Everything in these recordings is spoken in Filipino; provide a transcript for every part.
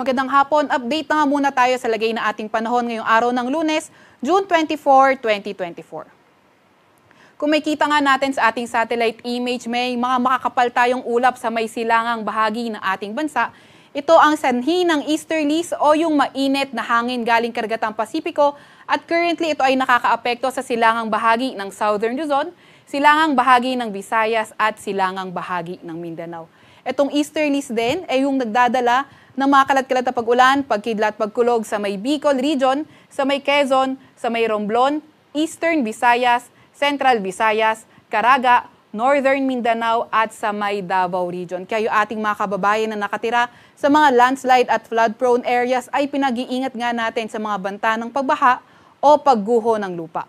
Magandang hapon. Update na nga muna tayo sa lagay na ating panahon ngayong araw ng lunes, June 24, 2024. Kung may kita nga natin sa ating satellite image, may mga makakapal tayong ulap sa may silangang bahagi ng ating bansa. Ito ang sanhi ng easterlies o yung mainit na hangin galing karagatang Pasipiko at currently ito ay nakakaapekto sa silangang bahagi ng southern Luzon, silangang bahagi ng Visayas at silangang bahagi ng Mindanao. Itong easterlies din ay yung nagdadala ng mga kalat-kalat na pag-ulan, pagkidlat, pagkulog sa may Bicol region, sa may Quezon, sa may Romblon, Eastern Visayas, Central Visayas, Caraga, Northern Mindanao at sa may Davao region. Kaya yung ating mga kababayan na nakatira sa mga landslide at flood-prone areas ay pinag-iingat nga natin sa mga banta ng pagbaha o pagguho ng lupa.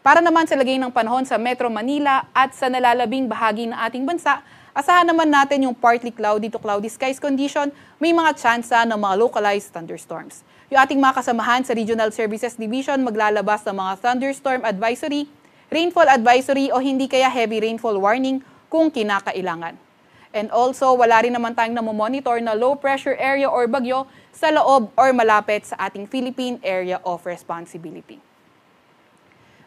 Para naman sa lagay ng panahon sa Metro Manila at sa nalalabing bahagi ng ating bansa, asahan naman natin yung partly cloudy to cloudy skies condition, may mga tsansa ng mga localized thunderstorms. Yung ating mga kasamahan sa Regional Services Division maglalabas ng mga thunderstorm advisory, rainfall advisory o hindi kaya heavy rainfall warning kung kinakailangan. And also, wala rin naman tayong namomonitor na low pressure area or bagyo sa loob or malapit sa ating Philippine Area of Responsibility.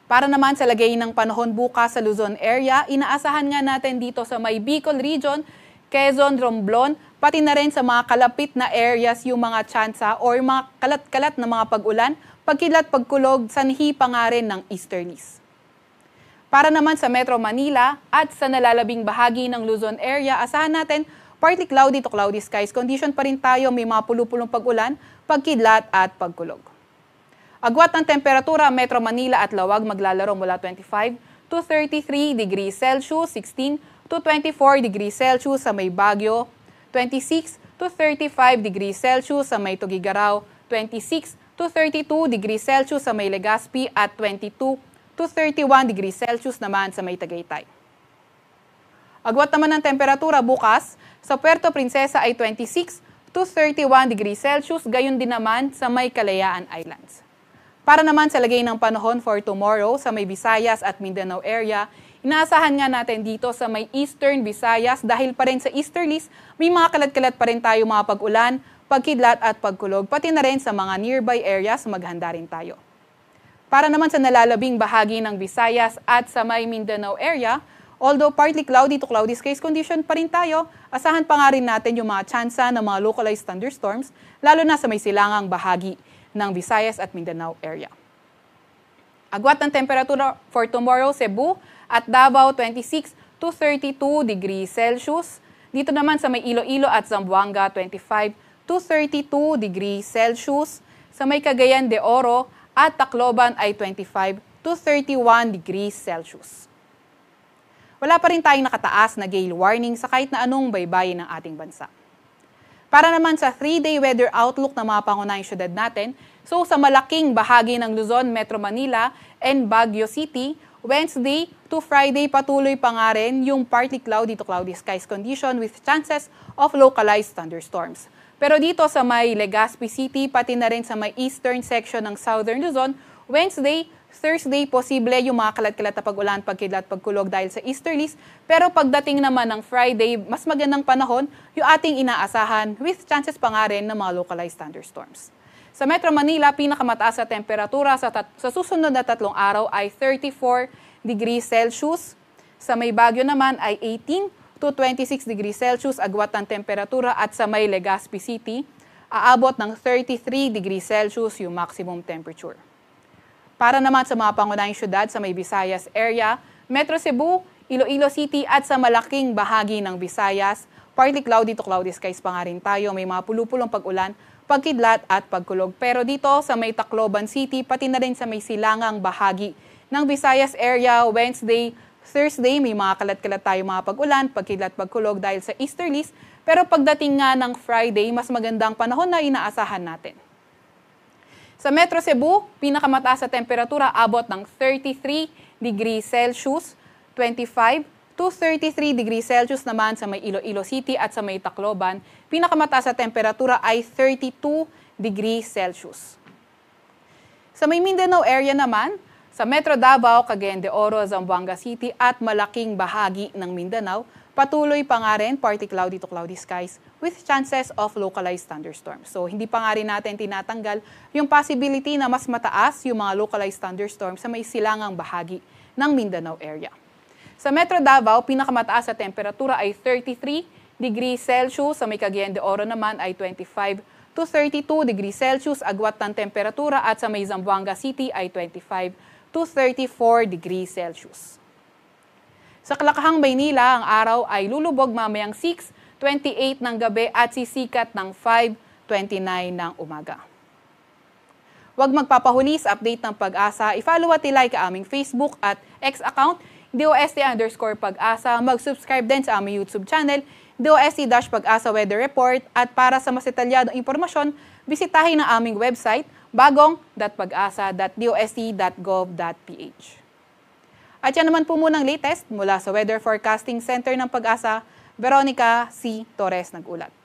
Para naman sa lagay ng panahon bukas sa Luzon area, inaasahan nga natin dito sa may Bicol region, Quezon, Romblon, pati na rin sa mga kalapit na areas yung mga tsansa or mga kalat-kalat na mga pag-ulan, pagkilat, pagkulog, sanhi pa nga rin ng easterlies. Para naman sa Metro Manila at sa nalalabing bahagi ng Luzon area, asahan natin partly cloudy to cloudy skies. Condition pa rin tayo, may mga pulupulong pag-ulan, pagkidlat at pagkulog. Agwat ng temperatura, Metro Manila at Lawag maglalaro mula 25 to 33 degrees Celsius, 16 to 24 degrees Celsius sa may Baguio, 26 to 35 degrees Celsius sa may Tugigaraw, 26 to 32 degrees Celsius sa may Legazpi at 22 to 31 degrees Celsius naman sa may Tagaytay. Agwat naman ng temperatura bukas sa Puerto Princesa ay 26 to 31 degrees Celsius, gayon din naman sa may Kalayaan Islands. Para naman sa lagay ng panahon for tomorrow sa may Visayas at Mindanao area, inaasahan nga natin dito sa may Eastern Visayas dahil pa rin sa easterlies, may mga kalat-kalat pa rin tayo mga pag-ulan, pagkidlat at pagkulog, pati na rin sa mga nearby areas maghanda rin tayo. Para naman sa nalalabing bahagi ng Visayas at sa may Mindanao area, although partly cloudy to cloudy skies condition pa rin tayo, asahan pa nga rin natin yung mga tsansa ng mga localized thunderstorms, lalo na sa may silangang bahagi ng Visayas at Mindanao area. Agwat ng temperatura for tomorrow, Cebu at Davao 26 to 32 degrees Celsius. Dito naman sa may Iloilo at Zamboanga 25 to 32 degrees Celsius. Sa may Cagayan de Oro at Tacloban ay 25 to 31 degrees Celsius. Wala pa rin tayong nakataas na gale warning sa kahit na anong baybayin ng ating bansa. Para naman sa 3-day weather outlook ng mga pangunahing syudad natin, so sa malaking bahagi ng Luzon, Metro Manila, and Baguio City, Wednesday to Friday patuloy pa nga rin yung partly cloudy to cloudy skies condition with chances of localized thunderstorms. Pero dito sa may Legazpi City, pati na rin sa may eastern section ng Southern Luzon, Wednesday Thursday, posible yung mga kalat-kalat na pag-ulan, pagkilat, pagkulog dahil sa easterlies. Pero pagdating naman ng Friday, mas magandang panahon yung ating inaasahan with chances pa nga rin ng mga localized thunderstorms. Sa Metro Manila, pinakamataas na temperatura sa, tat- sa susunod na tatlong araw ay 34 degrees Celsius. Sa may Baguio naman ay 18 to 26 degrees Celsius agwat ang temperatura at sa may Legazpi City, aabot ng 33 degrees Celsius yung maximum temperature. Para naman sa mga pangunahing syudad sa may Visayas area, Metro Cebu, Iloilo City at sa malaking bahagi ng Visayas, partly cloudy to cloudy skies pa nga rin tayo. May mga pulupulong pag-ulan, pagkidlat at pagkulog. Pero dito sa may Tacloban City, pati na rin sa may silangang bahagi ng Visayas area, Wednesday, Thursday, may mga kalat-kalat tayo mga pag-ulan, pagkidlat, pagkulog dahil sa easterlies. Pero pagdating nga ng Friday, mas magandang panahon na inaasahan natin. Sa Metro Cebu, pinakamataas sa temperatura abot ng 33 degrees Celsius, 25 to 33 degrees Celsius naman sa may Iloilo City at sa may Tacloban. Pinakamataas sa temperatura ay 32 degrees Celsius. Sa may Mindanao area naman, sa Metro Davao, Cagayan de Oro, Zamboanga City at malaking bahagi ng Mindanao, Patuloy pa nga rin party cloudy to cloudy skies with chances of localized thunderstorms. So hindi pa nga rin natin tinatanggal yung possibility na mas mataas yung mga localized thunderstorms sa may silangang bahagi ng Mindanao area. Sa Metro Davao, pinakamataas sa temperatura ay 33 degrees Celsius. Sa may Cagayan de Oro naman ay 25 to 32 degrees Celsius agwat ng temperatura at sa may Zamboanga City ay 25 to 34 degrees Celsius. Sa Kalakahang Maynila, ang araw ay lulubog mamayang 6.28 ng gabi at sisikat ng 5.29 ng umaga. Huwag magpapahuli sa update ng pag-asa. I-follow at i-like ang aming Facebook at X account, DOST underscore pag-asa. Mag-subscribe din sa aming YouTube channel, DOST-Pag-asa Weather Report. At para sa mas detalyadong impormasyon, bisitahin ang aming website, bagong.pagasa.dost.gov.ph. At yan naman po muna munang latest mula sa Weather Forecasting Center ng Pag-asa, Veronica C. Torres nag-ulat.